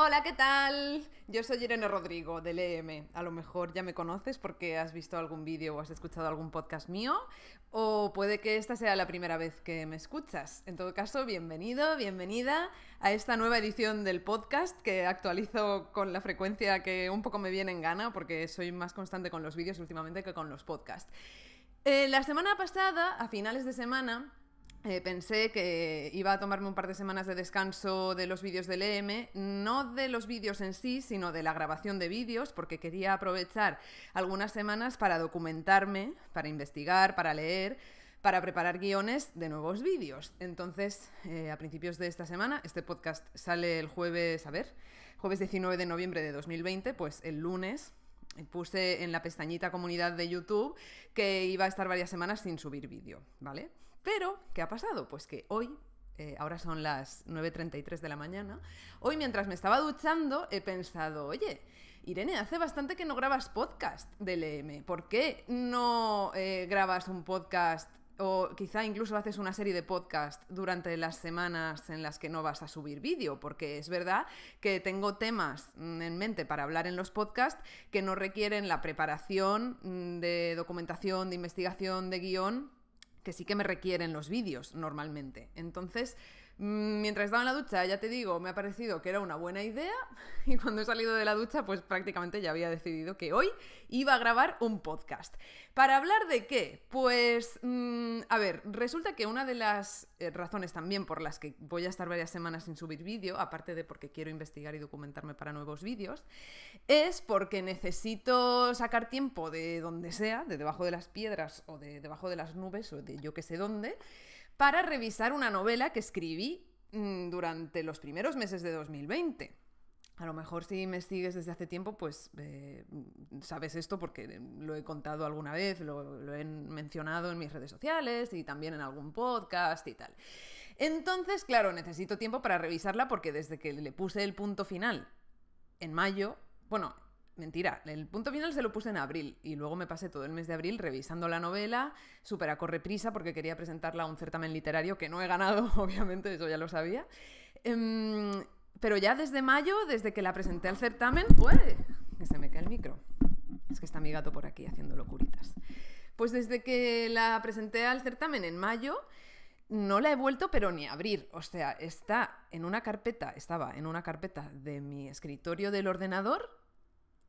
Hola, ¿qué tal? Yo soy Irene Rodrigo del EM. A lo mejor ya me conoces porque has visto algún vídeo o has escuchado algún podcast mío, o puede que esta sea la primera vez que me escuchas. En todo caso, bienvenido, bienvenida a esta nueva edición del podcast que actualizo con la frecuencia que un poco me viene en gana porque soy más constante con los vídeos últimamente que con los podcasts. Eh, la semana pasada, a finales de semana, eh, pensé que iba a tomarme un par de semanas de descanso de los vídeos del EM, no de los vídeos en sí, sino de la grabación de vídeos, porque quería aprovechar algunas semanas para documentarme, para investigar, para leer, para preparar guiones de nuevos vídeos. Entonces, eh, a principios de esta semana, este podcast sale el jueves, a ver, jueves 19 de noviembre de 2020, pues el lunes puse en la pestañita comunidad de YouTube que iba a estar varias semanas sin subir vídeo, ¿vale? Pero, ¿qué ha pasado? Pues que hoy eh, ahora son las 9.33 de la mañana, hoy mientras me estaba duchando he pensado, oye, Irene, hace bastante que no grabas podcast del EM, ¿por qué no eh, grabas un podcast o quizá incluso haces una serie de podcast durante las semanas en las que no vas a subir vídeo, porque es verdad que tengo temas mm, en mente para hablar en los podcasts que no requieren la preparación mm, de documentación, de investigación, de guión que sí que me requieren los vídeos normalmente. Entonces, Mm, mientras estaba en la ducha, ya te digo, me ha parecido que era una buena idea y cuando he salido de la ducha, pues prácticamente ya había decidido que hoy iba a grabar un podcast. ¿Para hablar de qué? Pues, mm, a ver, resulta que una de las eh, razones también por las que voy a estar varias semanas sin subir vídeo, aparte de porque quiero investigar y documentarme para nuevos vídeos, es porque necesito sacar tiempo de donde sea, de debajo de las piedras o de debajo de las nubes o de yo que sé dónde, para revisar una novela que escribí mm, durante los primeros meses de 2020. A lo mejor si me sigues desde hace tiempo, pues eh, sabes esto porque lo he contado alguna vez, lo, he mencionado en mis redes sociales y también en algún podcast y tal. Entonces, claro, necesito tiempo para revisarla porque desde que le puse el punto final en mayo, bueno, Mentira, el punto final se lo puse en abril y luego me pasé todo el mes de abril revisando la novela, súper a correprisa porque quería presentarla a un certamen literario que no he ganado, obviamente, eso ya lo sabía. Em, pero ya desde mayo, desde que la presenté al certamen, pues, que se me cae el micro. Es que está mi gato por aquí haciendo locuritas. Pues desde que la presenté al certamen en mayo, no la he vuelto, pero ni a abrir. O sea, está en una carpeta, estaba en una carpeta de mi escritorio del ordenador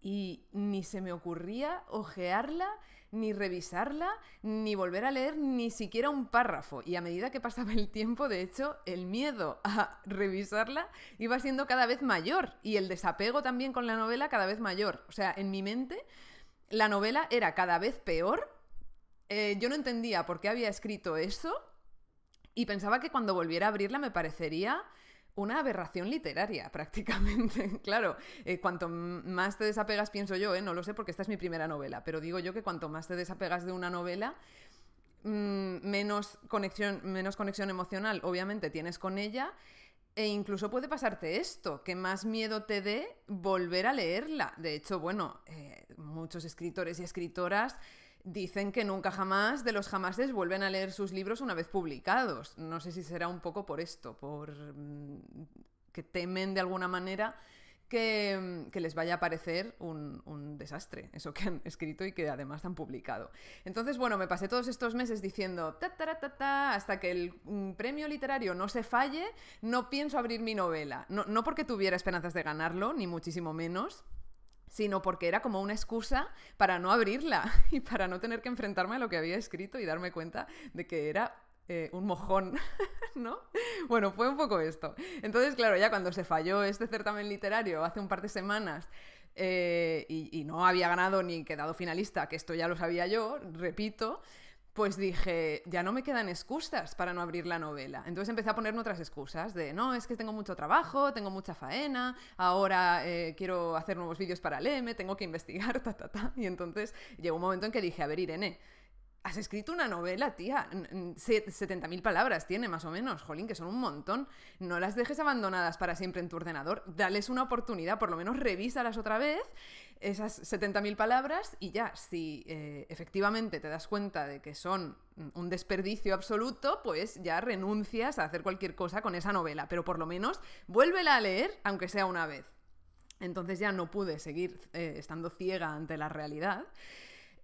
y ni se me ocurría ojearla, ni revisarla, ni volver a leer ni siquiera un párrafo. Y a medida que pasaba el tiempo, de hecho, el miedo a revisarla iba siendo cada vez mayor y el desapego también con la novela cada vez mayor. O sea, en mi mente la novela era cada vez peor. Eh, yo no entendía por qué había escrito eso y pensaba que cuando volviera a abrirla me parecería una aberración literaria prácticamente. claro, eh, cuanto más te desapegas, pienso yo, eh, no lo sé porque esta es mi primera novela, pero digo yo que cuanto más te desapegas de una novela, mm, menos, conexión, menos conexión emocional obviamente tienes con ella. E incluso puede pasarte esto, que más miedo te dé volver a leerla. De hecho, bueno, eh, muchos escritores y escritoras Dicen que nunca jamás de los jamases vuelven a leer sus libros una vez publicados. No sé si será un poco por esto, por mm, que temen de alguna manera que, mm, les vaya a parecer un, desastre, eso que han escrito y que además han publicado. Entonces, bueno, me pasé todos estos meses diciendo ta, ta, hasta que el mm, premio literario no se falle, no pienso abrir mi novela. no porque tuviera esperanzas de ganarlo, ni muchísimo menos, sino porque era como una excusa para no abrirla y para no tener que enfrentarme a lo que había escrito y darme cuenta de que era eh, un mojón, ¿no? Bueno, fue un poco esto. Entonces, claro, ya cuando se falló este certamen literario hace un par de semanas eh, y no había ganado ni quedado finalista, que esto ya lo sabía yo, repito, pues dije, ya no me quedan excusas para no abrir la novela. Entonces empecé a ponerme otras excusas de, no, es que tengo mucho trabajo, tengo mucha faena, ahora eh, quiero hacer nuevos vídeos para Leme, tengo que investigar, ta, ta, ta. Y entonces llegó un momento en que dije, a ver, Irene, has escrito una novela, tía. 70.000 palabras tiene más o menos, jolín, que son un montón. No las dejes abandonadas para siempre en tu ordenador. Dales una oportunidad, por lo menos revísalas otra vez, esas 70.000 palabras, y ya, si eh, efectivamente te das cuenta de que son un desperdicio absoluto, pues ya renuncias a hacer cualquier cosa con esa novela. Pero por lo menos vuélvela a leer, aunque sea una vez. Entonces ya no pude seguir eh, estando ciega ante la realidad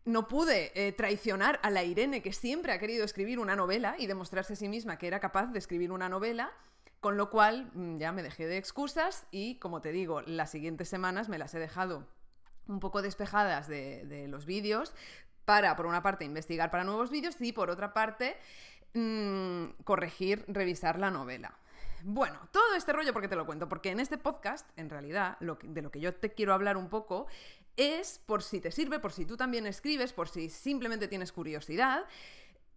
no pude eh, traicionar a la Irene que siempre ha querido escribir una novela y demostrarse a sí misma que era capaz de escribir una novela, con lo cual mm, ya me dejé de excusas y, como te digo, las siguientes semanas me las he dejado un poco despejadas de, los vídeos para, por una parte, investigar para nuevos vídeos y, por otra parte, mm, corregir, revisar la novela. Bueno, todo este rollo porque te lo cuento, porque en este podcast, en realidad, de lo que yo te quiero hablar un poco es por si te sirve, por si tú también escribes, por si simplemente tienes curiosidad.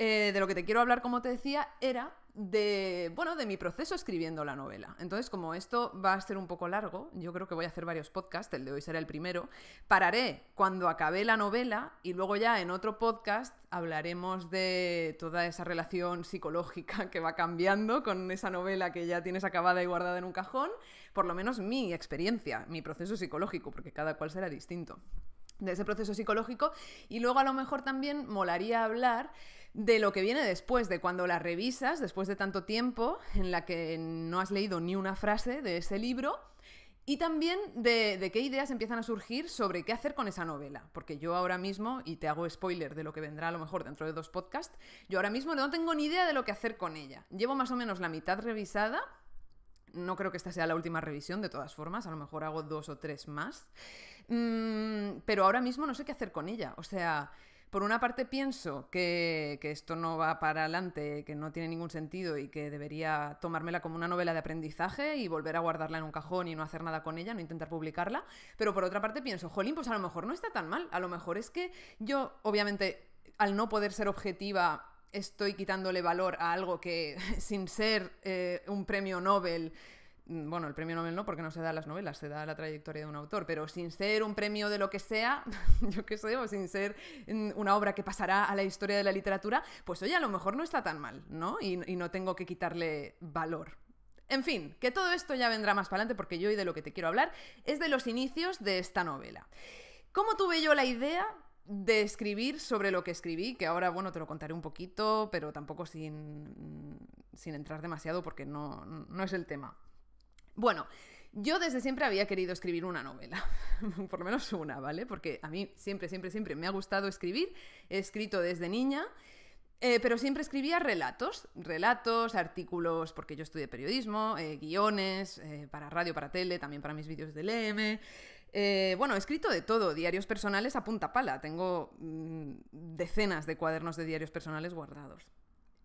Eh, de lo que te quiero hablar, como te decía, era de, bueno, de mi proceso escribiendo la novela. Entonces, como esto va a ser un poco largo, yo creo que voy a hacer varios podcasts, el de hoy será el primero, pararé cuando acabe la novela y luego ya en otro podcast hablaremos de toda esa relación psicológica que va cambiando con esa novela que ya tienes acabada y guardada en un cajón por lo menos mi experiencia, mi proceso psicológico, porque cada cual será distinto de ese proceso psicológico y luego a lo mejor también molaría hablar de lo que viene después, de cuando la revisas después de tanto tiempo en la que no has leído ni una frase de ese libro y también de, de, qué ideas empiezan a surgir sobre qué hacer con esa novela. Porque yo ahora mismo, y te hago spoiler de lo que vendrá a lo mejor dentro de dos podcasts, yo ahora mismo no tengo ni idea de lo que hacer con ella. Llevo más o menos la mitad revisada no creo que esta sea la última revisión, de todas formas, a lo mejor hago dos o tres más. Mm, pero ahora mismo no sé qué hacer con ella. O sea, por una parte pienso que, que, esto no va para adelante, que no tiene ningún sentido y que debería tomármela como una novela de aprendizaje y volver a guardarla en un cajón y no hacer nada con ella, no intentar publicarla. Pero por otra parte pienso, jolín, pues a lo mejor no está tan mal. A lo mejor es que yo, obviamente, al no poder ser objetiva estoy quitándole valor a algo que sin ser eh, un premio Nobel, mm, bueno, el premio Nobel no porque no se da a las novelas, se da a la trayectoria de un autor, pero sin ser un premio de lo que sea, yo qué sé, o sin ser mm, una obra que pasará a la historia de la literatura, pues oye, a lo mejor no está tan mal, ¿no? y, y no tengo que quitarle valor. En fin, que todo esto ya vendrá más para adelante porque yo hoy de lo que te quiero hablar es de los inicios de esta novela. ¿Cómo tuve yo la idea de escribir sobre lo que escribí, que ahora, bueno, te lo contaré un poquito, pero tampoco sin, sin entrar demasiado porque no, no es el tema. Bueno, yo desde siempre había querido escribir una novela, por lo menos una, ¿vale? Porque a mí siempre, siempre, siempre me ha gustado escribir, he escrito desde niña. Eh, pero siempre escribía relatos, relatos, artículos, porque yo estudié periodismo, eh, guiones, eh, para radio, para tele, también para mis vídeos del e M. Eh, bueno, he escrito de todo, diarios personales a punta pala. Tengo mm, decenas de cuadernos de diarios personales guardados.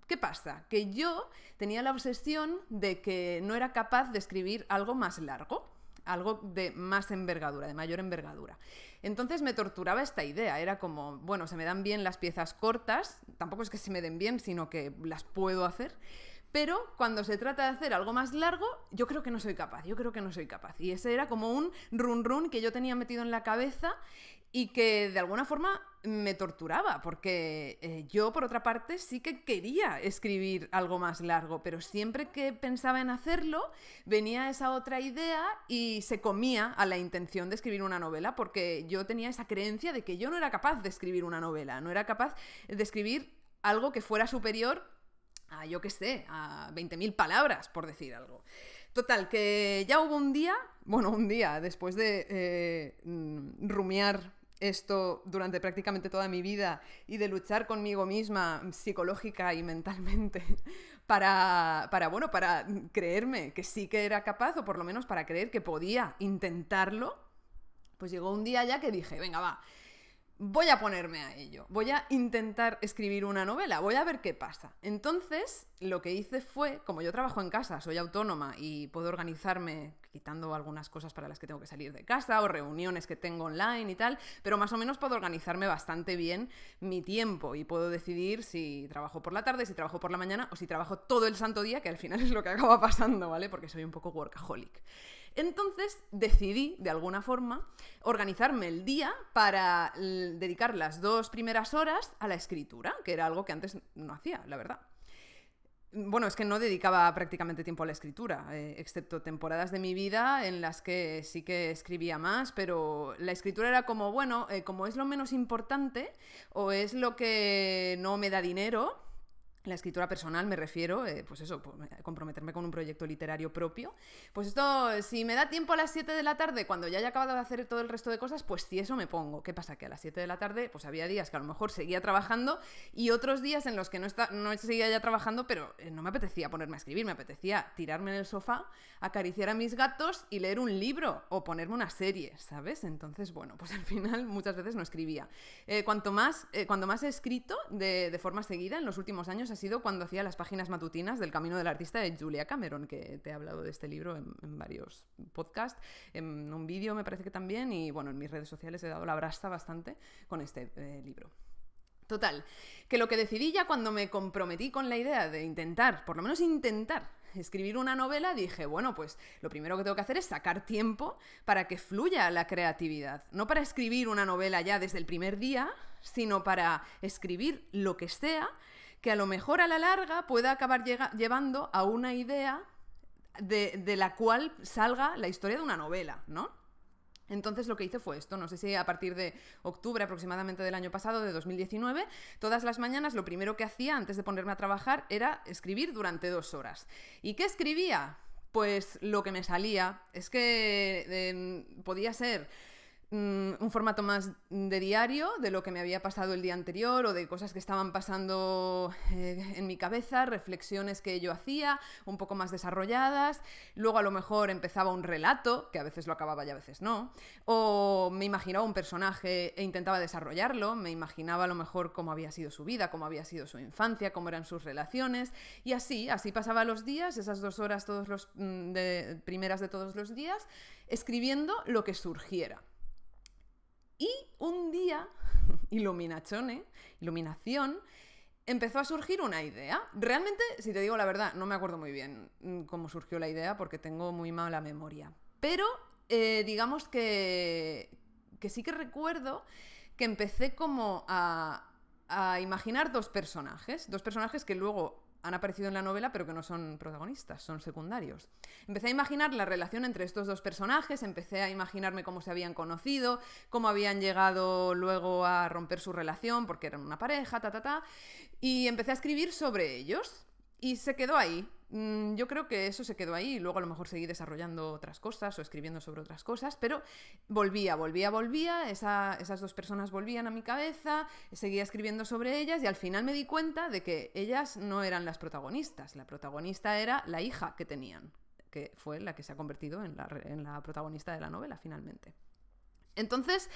¿Qué pasa? Que yo tenía la obsesión de que no era capaz de escribir algo más largo, algo de más envergadura, de mayor envergadura. Entonces me torturaba esta idea, era como, bueno, se me dan bien las piezas cortas, tampoco es que se me den bien, sino que las puedo hacer. Pero cuando se trata de hacer algo más largo, yo creo que no soy capaz, yo creo que no soy capaz. Y ese era como un run run que yo tenía metido en la cabeza y que de alguna forma me torturaba, porque eh, yo por otra parte sí que quería escribir algo más largo, pero siempre que pensaba en hacerlo venía esa otra idea y se comía a la intención de escribir una novela, porque yo tenía esa creencia de que yo no era capaz de escribir una novela, no era capaz de escribir algo que fuera superior a, yo qué sé, a 20.000 palabras, por decir algo. Total, que ya hubo un día, bueno, un día después de eh, mm, rumiar esto durante prácticamente toda mi vida y de luchar conmigo misma psicológica y mentalmente para, para, bueno, para creerme que sí que era capaz o por lo menos para creer que podía intentarlo, pues llegó un día ya que dije, venga, va, voy a ponerme a ello, voy a intentar escribir una novela, voy a ver qué pasa. Entonces, lo que hice fue, como yo trabajo en casa, soy autónoma y puedo organizarme quitando algunas cosas para las que tengo que salir de casa o reuniones que tengo online y tal, pero más o menos puedo organizarme bastante bien mi tiempo y puedo decidir si trabajo por la tarde, si trabajo por la mañana o si trabajo todo el santo día, que al final es lo que acaba pasando, ¿vale? Porque soy un poco workaholic. Entonces decidí, de alguna forma, organizarme el día para dedicar las dos primeras horas a la escritura, que era algo que antes no hacía, la verdad. Bueno, es que no dedicaba prácticamente tiempo a la escritura, eh, excepto temporadas de mi vida en las que sí que escribía más, pero la escritura era como, bueno, eh, como es lo menos importante o es lo que no me da dinero, la escritura personal me refiero, eh, pues eso, comprometerme con un proyecto literario propio. Pues esto, si me da tiempo a las 7 de la tarde, cuando ya haya acabado de hacer todo el resto de cosas, pues si eso me pongo. ¿Qué pasa? Que a las 7 de la tarde, pues había días que a lo mejor seguía trabajando y otros días en los que no, no seguía ya trabajando, pero eh, no me apetecía ponerme a escribir, me apetecía tirarme en el sofá, acariciar a mis gatos y leer un libro o ponerme una serie, ¿sabes? Entonces, bueno, pues al final muchas veces no escribía. Eh, cuanto, más, más he escrito de, de forma seguida en los últimos años, ha sido cuando hacía las páginas matutinas del Camino del Artista de Julia Cameron, que te he hablado de este libro en, varios podcasts, en un vídeo me parece que también, y bueno, en mis redes sociales he dado la brasa bastante con este eh, libro. Total, que lo que decidí ya cuando me comprometí con la idea de intentar, por lo menos intentar, escribir una novela, dije, bueno, pues lo primero que tengo que hacer es sacar tiempo para que fluya la creatividad. No para escribir una novela ya desde el primer día, sino para escribir lo que sea que a lo mejor a la larga pueda acabar llevando a una idea de, la cual salga la historia de una novela, ¿no? Entonces lo que hice fue esto, no sé si a partir de octubre aproximadamente del año pasado, de 2019, todas las mañanas lo primero que hacía antes de ponerme a trabajar era escribir durante dos horas. ¿Y qué escribía? Pues lo que me salía. Es que eh, podía ser Mm, un formato más de diario de lo que me había pasado el día anterior o de cosas que estaban pasando eh, en mi cabeza, reflexiones que yo hacía, un poco más desarrolladas. Luego a lo mejor empezaba un relato, que a veces lo acababa y a veces no, o me imaginaba un personaje e intentaba desarrollarlo, me imaginaba a lo mejor cómo había sido su vida, cómo había sido su infancia, cómo eran sus relaciones y así, así pasaba los días, esas dos horas todos mm, primeras de todos los días, escribiendo lo que surgiera. Y un día, iluminazione, ¿eh? iluminación, empezó a surgir una idea. Realmente, si te digo la verdad, no me acuerdo muy bien mm, cómo surgió la idea porque tengo muy mala memoria. Pero eh, digamos que, sí que recuerdo que empecé como a, a imaginar dos personajes, dos personajes que luego han aparecido en la novela pero que no son protagonistas, son secundarios. Empecé a imaginar la relación entre estos dos personajes, empecé a imaginarme cómo se habían conocido, cómo habían llegado luego a romper su relación porque eran una pareja, ta, ta, ta, y empecé a escribir sobre ellos. Y se quedó ahí. Mm, yo creo que eso se quedó ahí. Luego a lo mejor seguí desarrollando otras cosas o escribiendo sobre otras cosas, pero volvía, volvía, volvía. esas dos personas volvían a mi cabeza, seguía escribiendo sobre ellas y al final me di cuenta de que ellas no eran las protagonistas. La protagonista era la hija que tenían, que fue la que se ha convertido en la, en la protagonista de la novela finalmente. Entonces,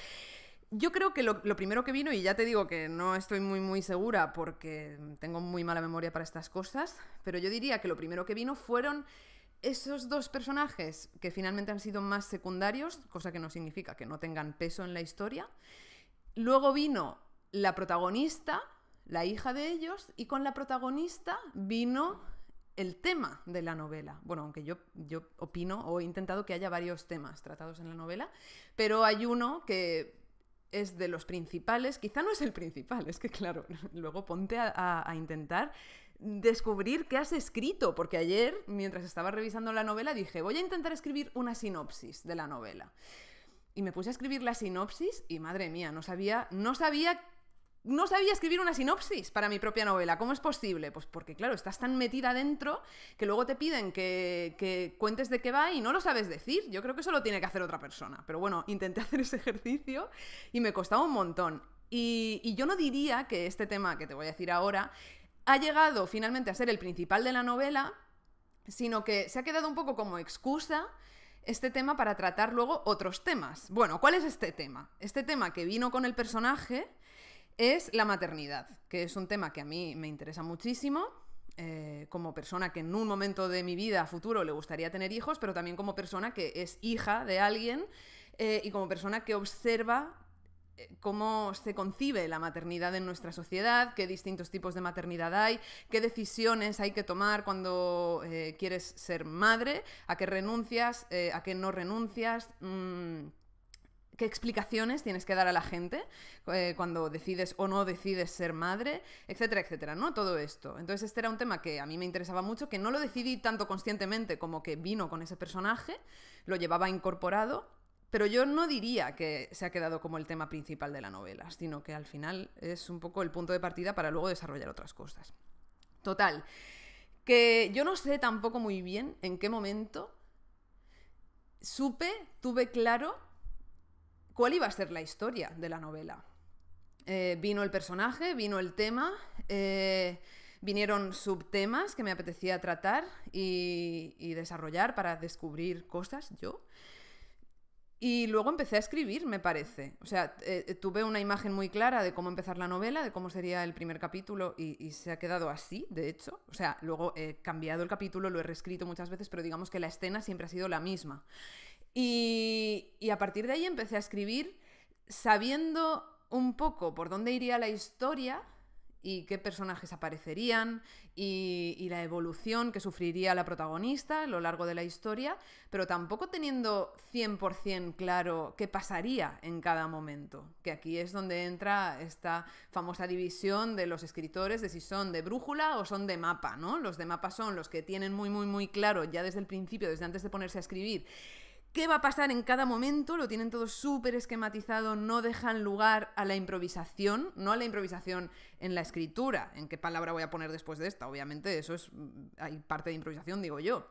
yo creo que lo, primero que vino, y ya te digo que no estoy muy muy segura porque tengo muy mala memoria para estas cosas, pero yo diría que lo primero que vino fueron esos dos personajes que finalmente han sido más secundarios, cosa que no significa que no tengan peso en la historia. Luego vino la protagonista, la hija de ellos, y con la protagonista vino el tema de la novela. Bueno, aunque yo, yo opino o he intentado que haya varios temas tratados en la novela, pero hay uno que es de los principales, quizá no es el principal, es que claro, luego ponte a, intentar descubrir qué has escrito, porque ayer, mientras estaba revisando la novela, dije, voy a intentar escribir una sinopsis de la novela. Y me puse a escribir la sinopsis y madre mía, no sabía, no sabía no sabía escribir una sinopsis para mi propia novela. ¿Cómo es posible? Pues porque, claro, estás tan metida dentro que luego te piden que, cuentes de qué va y no lo sabes decir. Yo creo que eso lo tiene que hacer otra persona. Pero bueno, intenté hacer ese ejercicio y me costaba un montón. Y, y yo no diría que este tema que te voy a decir ahora ha llegado finalmente a ser el principal de la novela, sino que se ha quedado un poco como excusa este tema para tratar luego otros temas. Bueno, ¿cuál es este tema? Este tema que vino con el personaje es la maternidad, que es un tema que a mí me interesa muchísimo. Eh, como persona que en un momento de mi vida futuro le gustaría tener hijos, pero también como persona que es hija de alguien eh, y como persona que observa eh, cómo se concibe la maternidad en nuestra sociedad, qué distintos tipos de maternidad hay, qué decisiones hay que tomar cuando quieres ser madre, a qué renuncias, a qué no renuncias. Mm, qué explicaciones tienes que dar a la gente eh, cuando decides o no decides ser madre, etcétera, etcétera, ¿no? Todo esto. Entonces este era un tema que a mí me interesaba mucho, que no lo decidí tanto conscientemente como que vino con ese personaje, lo llevaba incorporado, pero yo no diría que se ha quedado como el tema principal de la novela, sino que al final es un poco el punto de partida para luego desarrollar otras cosas. Total, que yo no sé tampoco muy bien en qué momento supe, tuve claro cuál iba a ser la historia de la novela. Eh, vino el personaje, vino el tema, eh, vinieron subtemas que me apetecía tratar y, desarrollar para descubrir cosas yo. Y luego empecé a escribir, me parece. O sea, eh, tuve una imagen muy clara de cómo empezar la novela, de cómo sería el primer capítulo, y, y se ha quedado así, de hecho. O sea, luego he cambiado el capítulo, lo he reescrito muchas veces, pero digamos que la escena siempre ha sido la misma. Y, a partir de ahí empecé a escribir sabiendo un poco por dónde iría la historia y qué personajes aparecerían y, la evolución que sufriría la protagonista a lo largo de la historia, pero tampoco teniendo 100% claro qué pasaría en cada momento, que aquí es donde entra esta famosa división de los escritores de si son de brújula o son de mapa, ¿no? Los de mapa son los que tienen muy, muy, muy claro ya desde el principio, desde antes de ponerse a escribir, qué va a pasar en cada momento, lo tienen todo súper esquematizado, no dejan lugar a la improvisación, no a la improvisación en la escritura, en qué palabra voy a poner después de esta, obviamente eso es, mm, hay parte de improvisación, digo yo,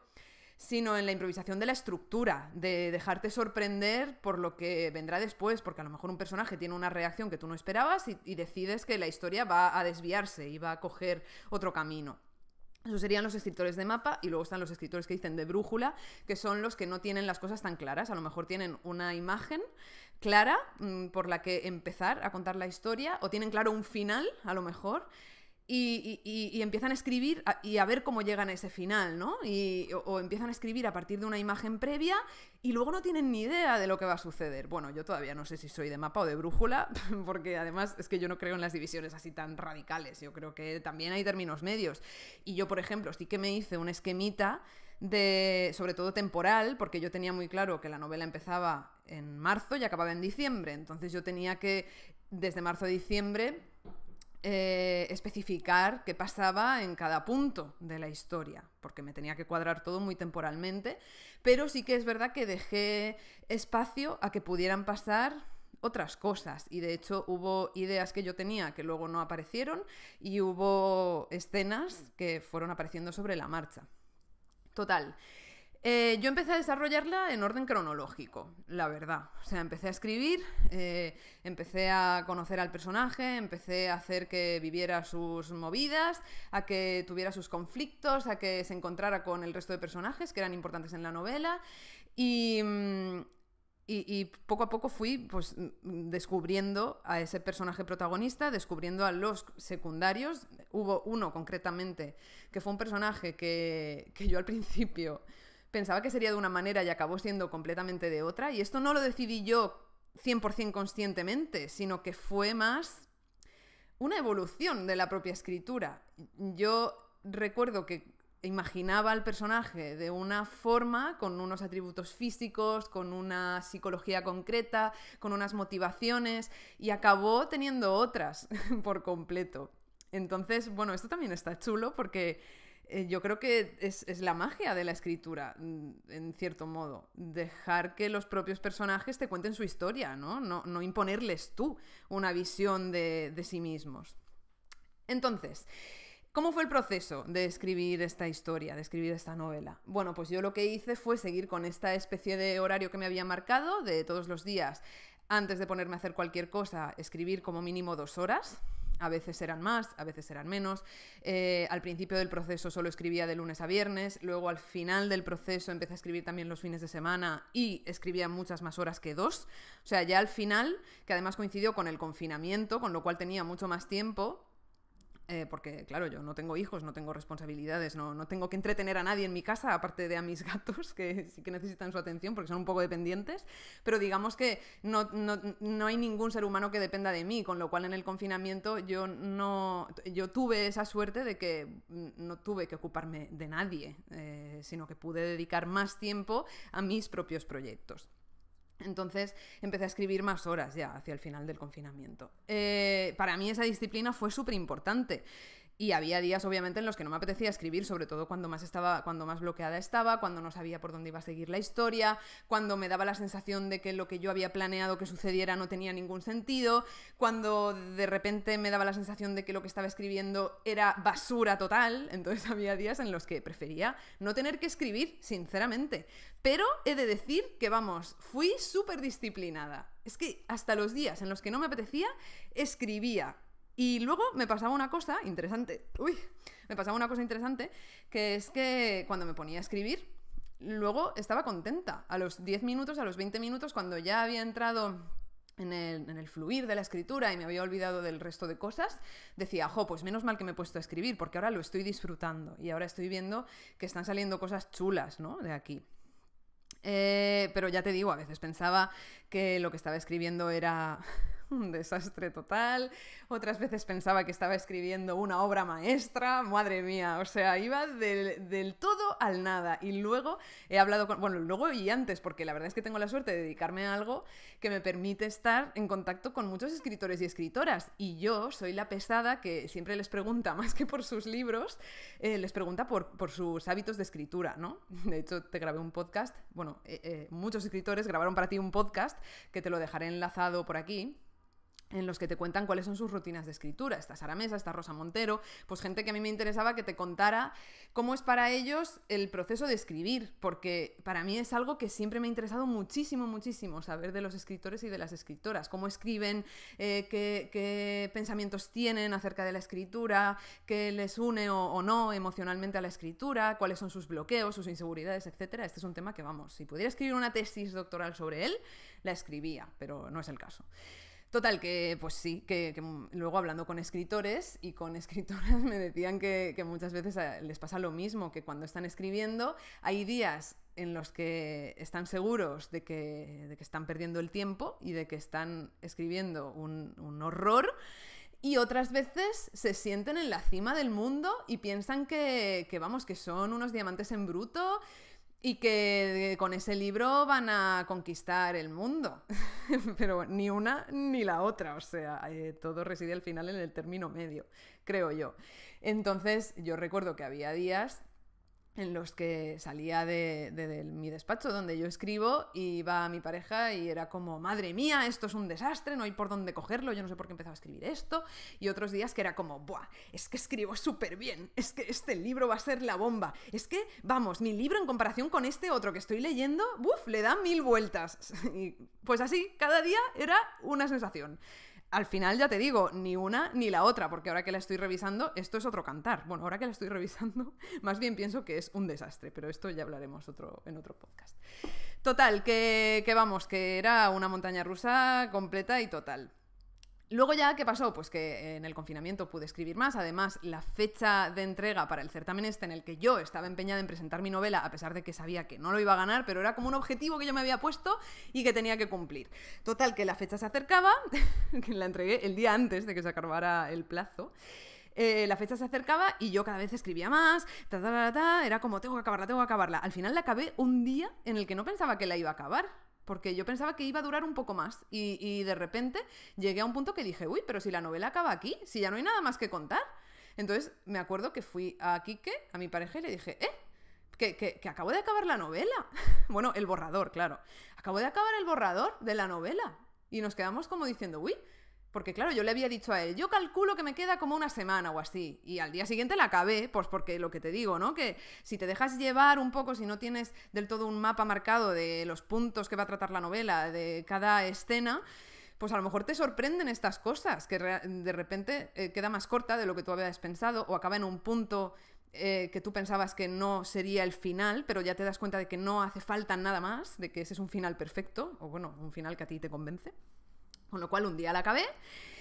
sino en la improvisación de la estructura, de dejarte sorprender por lo que vendrá después, porque a lo mejor un personaje tiene una reacción que tú no esperabas y decides que la historia va a desviarse y va a coger otro camino. Eso serían los escritores de mapa y luego están los escritores que dicen de brújula, que son los que no tienen las cosas tan claras. A lo mejor tienen una imagen clara mm, por la que empezar a contar la historia o tienen claro un final, a lo mejor, y, empiezan a escribir y a ver cómo llegan a ese final, ¿no? Y, o, empiezan a escribir a partir de una imagen previa y luego no tienen ni idea de lo que va a suceder. Bueno, yo todavía no sé si soy de mapa o de brújula, porque además es que yo no creo en las divisiones así tan radicales. Yo creo que también hay términos medios. Y yo, por ejemplo, sí que me hice un esquemita de, sobre todo temporal, porque yo tenía muy claro que la novela empezaba en marzo y acababa en diciembre. Entonces yo tenía que, desde marzo a diciembre eh, especificar qué pasaba en cada punto de la historia, porque me tenía que cuadrar todo muy temporalmente, pero sí que es verdad que dejé espacio a que pudieran pasar otras cosas y de hecho hubo ideas que yo tenía que luego no aparecieron y hubo escenas que fueron apareciendo sobre la marcha. Total, eh, yo empecé a desarrollarla en orden cronológico, la verdad. O sea, empecé a escribir, eh, empecé a conocer al personaje, empecé a hacer que viviera sus movidas, a que tuviera sus conflictos, a que se encontrara con el resto de personajes que eran importantes en la novela. Y, mm, poco a poco fui pues, descubriendo a ese personaje protagonista, descubriendo a los secundarios. Hubo uno concretamente que fue un personaje que yo al principio pensaba que sería de una manera y acabó siendo completamente de otra. Y esto no lo decidí yo 100% conscientemente, sino que fue más una evolución de la propia escritura. Yo recuerdo que imaginaba al personaje de una forma, con unos atributos físicos, con una psicología concreta, con unas motivaciones, y acabó teniendo otras por completo. Entonces, bueno, esto también está chulo porque eh, yo creo que es, la magia de la escritura, mm, en cierto modo. Dejar que los propios personajes te cuenten su historia, ¿no? No, imponerles tú una visión de sí mismos. Entonces, ¿Cómo fue el proceso de escribir esta historia, de escribir esta novela? Bueno, pues yo lo que hice fue seguir con esta especie de horario que me había marcado de todos los días. Antes de ponerme a hacer cualquier cosa, escribir como mínimo dos horas, a veces eran más, a veces eran menos. Eh, al principio del proceso solo escribía de lunes a viernes, luego al final del proceso empecé a escribir también los fines de semana y escribía muchas más horas que dos. O sea, ya al final, que además coincidió con el confinamiento, con lo cual tenía mucho más tiempo, eh, porque, claro, yo no tengo hijos, no tengo responsabilidades, no, tengo que entretener a nadie en mi casa, aparte de a mis gatos, que sí que necesitan su atención porque son un poco dependientes, pero digamos que no, hay ningún ser humano que dependa de mí, con lo cual en el confinamiento yo no yo tuve esa suerte de que no tuve que ocuparme de nadie, eh, sino que pude dedicar más tiempo a mis propios proyectos. Entonces empecé a escribir más horas ya hacia el final del confinamiento. Eh, para mí esa disciplina fue súper importante. Y había días, obviamente, en los que no me apetecía escribir, sobre todo cuando más estaba, cuando más bloqueada estaba, cuando no sabía por dónde iba a seguir la historia, cuando me daba la sensación de que lo que yo había planeado que sucediera no tenía ningún sentido, cuando de repente me daba la sensación de que lo que estaba escribiendo era basura total. Entonces había días en los que prefería no tener que escribir, sinceramente. Pero he de decir que, vamos, fui súper disciplinada. Es que hasta los días en los que no me apetecía, escribía. Y luego me pasaba una cosa interesante. me pasaba una cosa interesante, que es que cuando me ponía a escribir, luego estaba contenta. A los 10 minutos, a los 20 minutos, cuando ya había entrado en el, fluir de la escritura y me había olvidado del resto de cosas, decía, jo, pues menos mal que me he puesto a escribir, porque ahora lo estoy disfrutando y ahora estoy viendo que están saliendo cosas chulas, ¿no? De aquí. Eh, pero ya te digo, a veces pensaba que lo que estaba escribiendo era un desastre total. Otras veces pensaba que estaba escribiendo una obra maestra, madre mía, o sea, iba del, todo al nada. Y luego he hablado con, bueno, luego y antes, porque la verdad es que tengo la suerte de dedicarme a algo que me permite estar en contacto con muchos escritores y escritoras. Y yo soy la pesada que siempre les pregunta, más que por sus libros, eh, les pregunta por, sus hábitos de escritura, ¿no? De hecho, te grabé un podcast, bueno, eh, eh, muchos escritores grabaron para ti un podcast que te lo dejaré enlazado por aquí en los que te cuentan cuáles son sus rutinas de escritura. Está Sara Mesa, está Rosa Montero, pues gente que a mí me interesaba que te contara cómo es para ellos el proceso de escribir, porque para mí es algo que siempre me ha interesado muchísimo, muchísimo, saber de los escritores y de las escritoras, cómo escriben, eh, qué, pensamientos tienen acerca de la escritura, qué les une o, o, no emocionalmente a la escritura, cuáles son sus bloqueos, sus inseguridades, etc. Este es un tema que, vamos, si pudiera escribir una tesis doctoral sobre él, la escribía, pero no es el caso. Total, que pues sí, que, luego hablando con escritores y con escritoras me decían que, muchas veces eh, les pasa lo mismo, que cuando están escribiendo hay días en los que están seguros de que, están perdiendo el tiempo y de que están escribiendo un, horror. Y otras veces se sienten en la cima del mundo y piensan que, vamos, que son unos diamantes en bruto y que eh, con ese libro van a conquistar el mundo. Pero ni una ni la otra. O sea, eh, todo reside al final en el término medio, creo yo. Entonces, yo recuerdo que había días en los que salía de, mi despacho donde yo escribo y iba mi pareja y era como, madre mía, esto es un desastre, no hay por dónde cogerlo, yo no sé por qué empezaba a escribir esto. Y otros días que era como, buah, es que escribo súper bien, es que este libro va a ser la bomba, es que, vamos, mi libro en comparación con este otro que estoy leyendo, buf, le da mil vueltas. Y pues así, cada día era una sensación al final ya te digo, ni una ni la otra, porque ahora que la estoy revisando, esto es otro cantar. Bueno, ahora que la estoy revisando, más bien pienso que es un desastre, pero esto ya hablaremos otro, en otro podcast. Total, que, que vamos, que era una montaña rusa completa y total. Luego ya, ¿qué pasó? Pues que eh, en el confinamiento pude escribir más. Además, la fecha de entrega para el certamen este en el que yo estaba empeñada en presentar mi novela, a pesar de que sabía que no lo iba a ganar, pero era como un objetivo que yo me había puesto y que tenía que cumplir. Total, que la fecha se acercaba, que la entregué el día antes de que se acabara el plazo. Eh, la fecha se acercaba y yo cada vez escribía más, era como tengo que acabarla, tengo que acabarla. Al final la acabé un día en el que no pensaba que la iba a acabar porque yo pensaba que iba a durar un poco más y, de repente llegué a un punto que dije, uy, pero si la novela acaba aquí, si ya no hay nada más que contar. Entonces me acuerdo que fui a Quique, a mi pareja, y le dije, eh, que, que, que acabo de acabar la novela. bueno, el borrador, claro. Acabo de acabar el borrador de la novela. Y nos quedamos como diciendo, uy, porque claro, yo le había dicho a él, yo calculo que me queda como una semana o así. Y al día siguiente la acabé, pues porque lo que te digo, ¿no? Que si te dejas llevar un poco, si no tienes del todo un mapa marcado de los puntos que va a tratar la novela, de cada escena, pues a lo mejor te sorprenden estas cosas, que de repente eh, queda más corta de lo que tú habías pensado o acaba en un punto eh, que tú pensabas que no sería el final, pero ya te das cuenta de que no hace falta nada más, de que ese es un final perfecto, o bueno, un final que a ti te convence. Con lo cual un día la acabé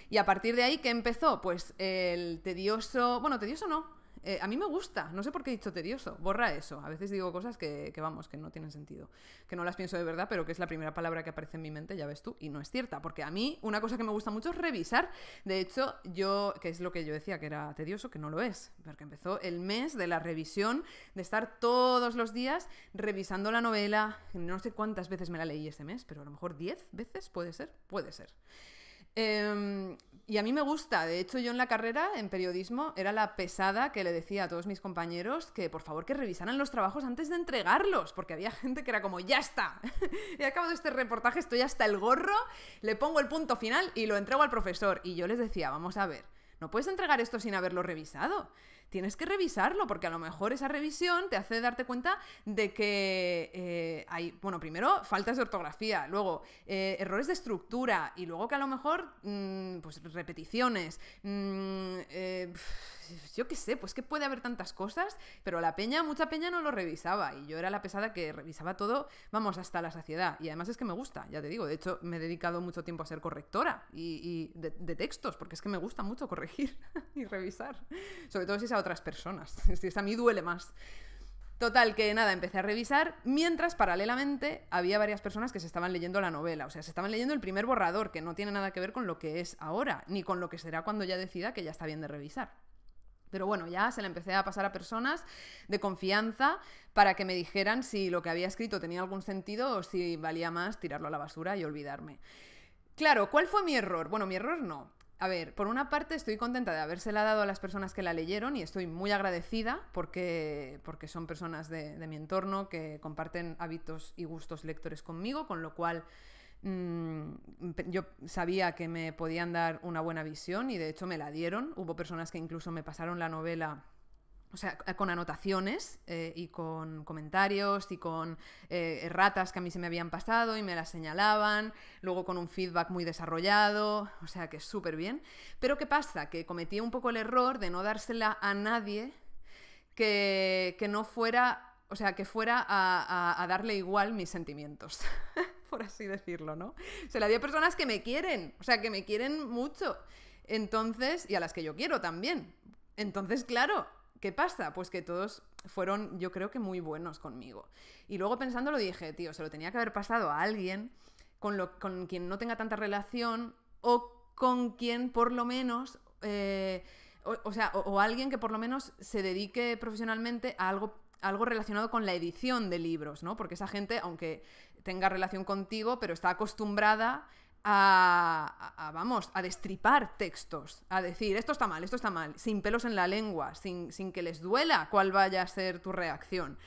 y a partir de ahí, ¿qué empezó? Pues el tedioso, bueno, tedioso no, eh, a mí me gusta, no sé por qué he dicho tedioso, borra eso. A veces digo cosas que, vamos, que no tienen sentido, que no las pienso de verdad, pero que es la primera palabra que aparece en mi mente, ya ves tú, y no es cierta, porque a mí una cosa que me gusta mucho es revisar. De hecho, yo, que es lo que yo decía que era tedioso, que no lo es, porque empezó el mes de la revisión, de estar todos los días revisando la novela, no sé cuántas veces me la leí este mes, pero a lo mejor 10 veces puede ser, puede ser. Em, y a mí me gusta, de hecho yo en la carrera, en periodismo, era la pesada que le decía a todos mis compañeros que por favor que revisaran los trabajos antes de entregarlos, porque había gente que era como, ya está, he acabado este reportaje, estoy hasta el gorro, le pongo el punto final y lo entrego al profesor. Y yo les decía, vamos a ver, no puedes entregar esto sin haberlo revisado. Tienes que revisarlo, porque a lo mejor esa revisión te hace darte cuenta de que eh, hay, bueno, primero faltas de ortografía, luego eh, errores de estructura y luego que a lo mejor, mm, pues repeticiones. Mm, eh, yo qué sé, pues que puede haber tantas cosas, pero la peña, mucha peña no lo revisaba y yo era la pesada que revisaba todo, vamos, hasta la saciedad. Y además es que me gusta, ya te digo, de hecho me he dedicado mucho tiempo a ser correctora y, de, textos, porque es que me gusta mucho corregir y revisar, sobre todo si es a otras personas, si es a mí duele más. Total, que nada, empecé a revisar, mientras paralelamente había varias personas que se estaban leyendo la novela, o sea, se estaban leyendo el primer borrador, que no tiene nada que ver con lo que es ahora, ni con lo que será cuando ya decida que ya está bien de revisar. Pero bueno, ya se la empecé a pasar a personas de confianza para que me dijeran si lo que había escrito tenía algún sentido o si valía más tirarlo a la basura y olvidarme. Claro, ¿cuál fue mi error? Bueno, mi error no. A ver, por una parte estoy contenta de habérsela dado a las personas que la leyeron y estoy muy agradecida porque, porque son personas de, de mi entorno que comparten hábitos y gustos lectores conmigo, con lo cual Mm, yo sabía que me podían dar una buena visión y de hecho me la dieron. Hubo personas que incluso me pasaron la novela. O sea, con anotaciones eh, y con comentarios y con eh, ratas que a mí se me habían pasado y me las señalaban, luego con un feedback muy desarrollado, o sea que súper bien. Pero ¿qué pasa? Que cometí un poco el error de no dársela a nadie que, que no fuera o sea, que fuera a, a, darle igual mis sentimientos. por así decirlo, ¿no? Se la dio a personas que me quieren, o sea, que me quieren mucho. Entonces, y a las que yo quiero también. Entonces, claro, ¿qué pasa? Pues que todos fueron, yo creo que muy buenos conmigo. Y luego pensando lo dije, tío, se lo tenía que haber pasado a alguien con, lo, con quien no tenga tanta relación o con quien por lo menos... Eh, o, sea, o, alguien que por lo menos se dedique profesionalmente a algo, algo relacionado con la edición de libros, ¿no? Porque esa gente, aunque tenga relación contigo, pero está acostumbrada a, vamos, a destripar textos, a decir, esto está mal, esto está mal, sin pelos en la lengua, sin, que les duela cuál vaya a ser tu reacción.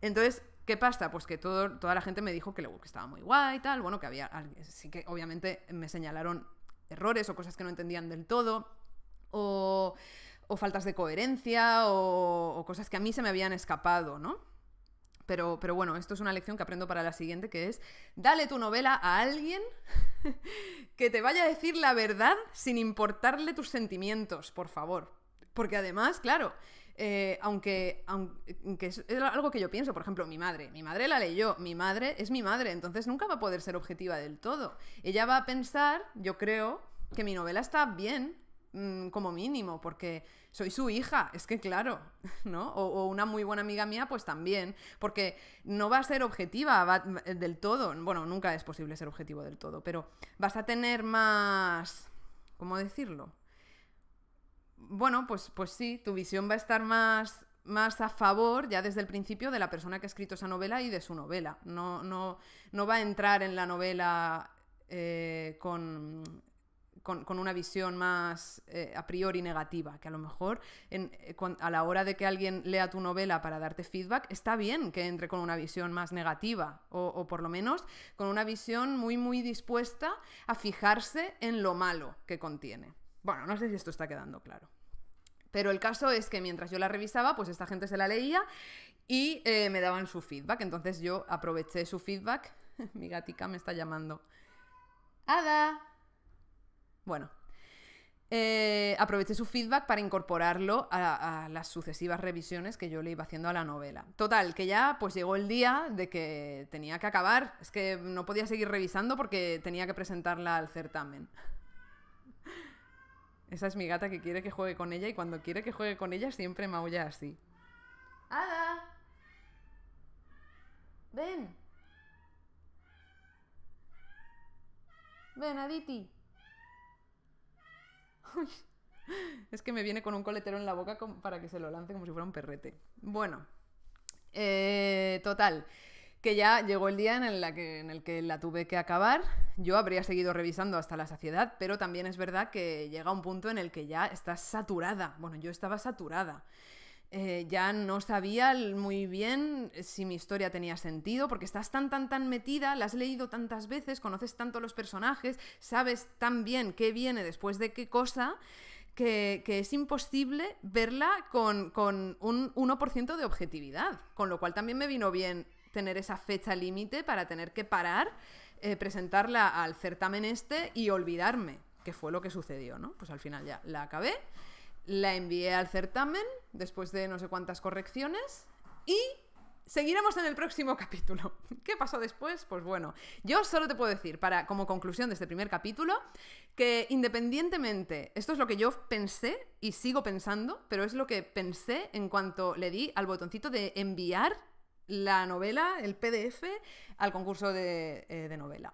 Entonces, ¿Qué pasa? Pues que toda la gente me dijo que, que estaba muy guay y tal. Bueno, que había. Sí que obviamente me señalaron errores o cosas que no entendían del todo. O, o faltas de coherencia. O, o, cosas que a mí se me habían escapado, ¿no? Pero, bueno, esto es una lección que aprendo para la siguiente, que es, dale tu novela a alguien que te vaya a decir la verdad sin importarle tus sentimientos, por favor. Porque además, claro, eh, aunque, aunque es, algo que yo pienso, por ejemplo, mi madre, mi madre la leyó, mi madre es mi madre, entonces nunca va a poder ser objetiva del todo. Ella va a pensar, yo creo, que mi novela está bien Mm, como mínimo, porque soy su hija, es que claro, ¿no? O, una muy buena amiga mía, pues también, porque no va a ser objetiva del todo, bueno, nunca es posible ser objetivo del todo, pero vas a tener más, ¿cómo decirlo? Bueno, pues, pues sí, tu visión va a estar más, más a favor ya desde el principio de la persona que ha escrito esa novela y de su novela. No, no, no va a entrar en la novela eh, con con, una visión más eh, a priori negativa, que a lo mejor eh, a la hora de que alguien lea tu novela para darte feedback, está bien que entre con una visión más negativa, o, por lo menos con una visión muy, muy dispuesta a fijarse en lo malo que contiene. Bueno, no sé si esto está quedando claro. Pero el caso es que mientras yo la revisaba, pues esta gente se la leía y eh, me daban su feedback. Entonces yo aproveché su feedback. Mi gatica me está llamando. ¡Ada! Bueno, eh, aproveché su feedback para incorporarlo a, las sucesivas revisiones que yo le iba haciendo a la novela. Total, que ya pues llegó el día de que tenía que acabar. Es que no podía seguir revisando porque tenía que presentarla al certamen. Esa es mi gata que quiere que juegue con ella y cuando quiere que juegue con ella siempre maulla así. ¡Ada! ¡Ven! ¡Ven, Aditi! es que me viene con un coletero en la boca para que se lo lance como si fuera un perrete. Bueno, eh, total que ya llegó el día en el, que, en el, que, la tuve que acabar. Yo habría seguido revisando hasta la saciedad, pero también es verdad que llega un punto en el que ya estás saturada. Bueno, yo estaba saturada. Eh, ya no sabía muy bien eh, si mi historia tenía sentido, porque estás tan, tan, tan metida, la has leído tantas veces, conoces tanto los personajes, sabes tan bien qué viene después de qué cosa, que, es imposible verla con, un 1% de objetividad. Con lo cual también me vino bien tener esa fecha límite para tener que parar, eh, presentarla al certamen este y olvidarme, que fue lo que sucedió, ¿no? Pues al final ya la acabé la envié al certamen después de no sé cuántas correcciones y seguiremos en el próximo capítulo. ¿Qué pasó después? Pues bueno, yo solo te puedo decir, para, como conclusión de este primer capítulo, que independientemente, esto es lo que yo pensé y sigo pensando, pero es lo que pensé en cuanto le di al botoncito de enviar la novela, el PDF, al concurso de, eh, de novela.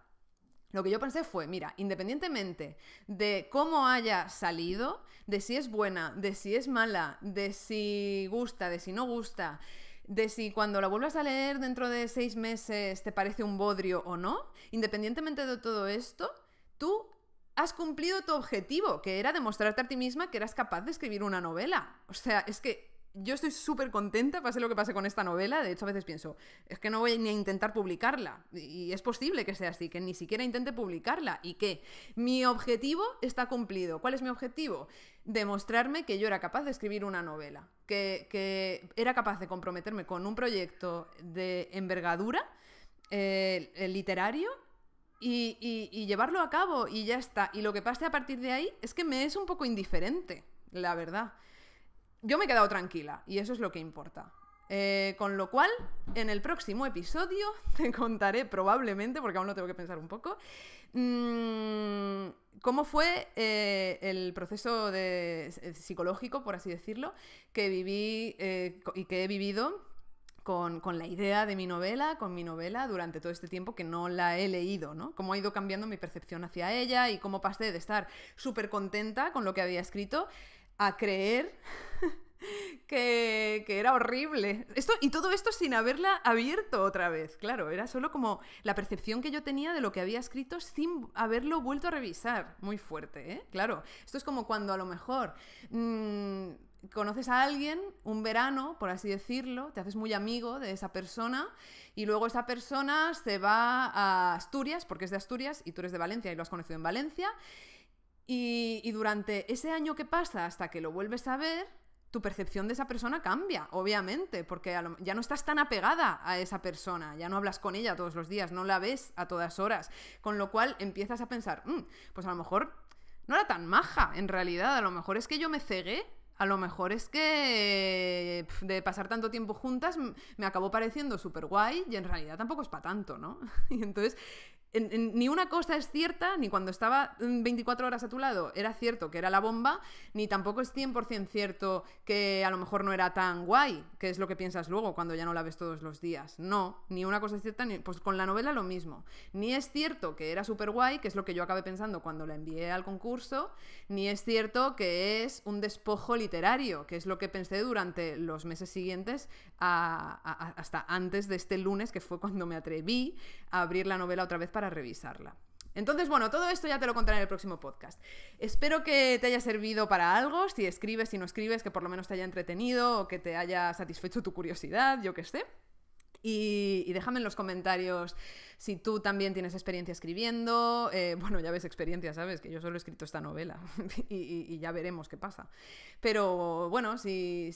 Lo que yo pensé fue, mira, independientemente de cómo haya salido, de si es buena, de si es mala, de si gusta, de si no gusta, de si cuando la vuelvas a leer dentro de seis meses te parece un bodrio o no, independientemente de todo esto, tú has cumplido tu objetivo, que era demostrarte a ti misma que eras capaz de escribir una novela. O sea, es que yo estoy súper contenta, pase lo que pase con esta novela. De hecho, a veces pienso, es que no voy ni a intentar publicarla. Y es posible que sea así, que ni siquiera intente publicarla. ¿Y qué? Mi objetivo está cumplido. ¿Cuál es mi objetivo? Demostrarme que yo era capaz de escribir una novela, que, era capaz de comprometerme con un proyecto de envergadura eh, literario y, y llevarlo a cabo y ya está. Y lo que pase a partir de ahí es que me es un poco indiferente, la verdad yo me he quedado tranquila y eso es lo que importa. Eh, con lo cual, en el próximo episodio te contaré probablemente, porque aún lo tengo que pensar un poco, mm, cómo fue eh, el proceso eh, psicológico, por así decirlo, que viví y que he vivido con, la idea de mi novela, con mi novela durante todo este tiempo que no la he leído, ¿no? Cómo ha ido cambiando mi percepción hacia ella y cómo pasé de estar súper contenta con lo que había escrito a creer que, era horrible. Esto, y todo esto sin haberla abierto otra vez, claro, era solo como la percepción que yo tenía de lo que había escrito sin haberlo vuelto a revisar. Muy fuerte, ¿eh? Claro, esto es como cuando a lo mejor... Mm, conoces a alguien un verano, por así decirlo, te haces muy amigo de esa persona y luego esa persona se va a Asturias, porque es de Asturias y tú eres de Valencia y lo has conocido en Valencia, y durante ese año que pasa hasta que lo vuelves a ver, tu percepción de esa persona cambia, obviamente, porque ya no estás tan apegada a esa persona, ya no hablas con ella todos los días, no la ves a todas horas, con lo cual empiezas a pensar, mm, pues a lo mejor no era tan maja en realidad, a lo mejor es que yo me cegué a lo mejor es que de pasar tanto tiempo juntas me acabó pareciendo súper guay y en realidad tampoco es para tanto, ¿no? Y entonces ni una cosa es cierta, ni cuando estaba 24 mm, horas a tu lado era cierto que era la bomba, ni tampoco es 100% cierto que a lo mejor no era tan guay, que es lo que piensas luego cuando ya no la ves todos los días. No, ni una cosa es cierta, ni, pues con la novela lo mismo. Ni es cierto que era súper guay, que es lo que yo acabé pensando cuando la envié al concurso, ni es cierto que es un despojo literario, que es lo que pensé durante los meses siguientes hasta antes de este lunes, que fue cuando me atreví a abrir la novela otra vez para revisarla. Entonces, bueno, todo esto ya te lo contaré en el próximo podcast. Espero que te haya servido para algo, si escribes, si no escribes, que por lo menos te haya entretenido o que te haya satisfecho tu curiosidad, yo que sé. Y, déjame en los comentarios si tú también tienes experiencia escribiendo. Eh, bueno, ya ves experiencia, ¿sabes? Que yo solo he escrito esta novela y, ya veremos qué pasa. Pero bueno, si,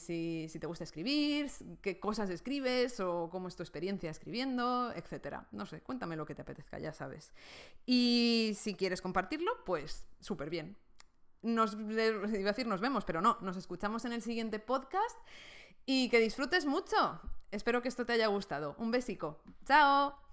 te gusta escribir, qué cosas escribes o cómo es tu experiencia escribiendo, etc. No sé, cuéntame lo que te apetezca, ya sabes. Y si quieres compartirlo, pues súper bien. Nos, eh, iba a decir nos vemos, pero no, nos escuchamos en el siguiente podcast y que disfrutes mucho. Espero que esto te haya gustado. Un besico. ¡Chao!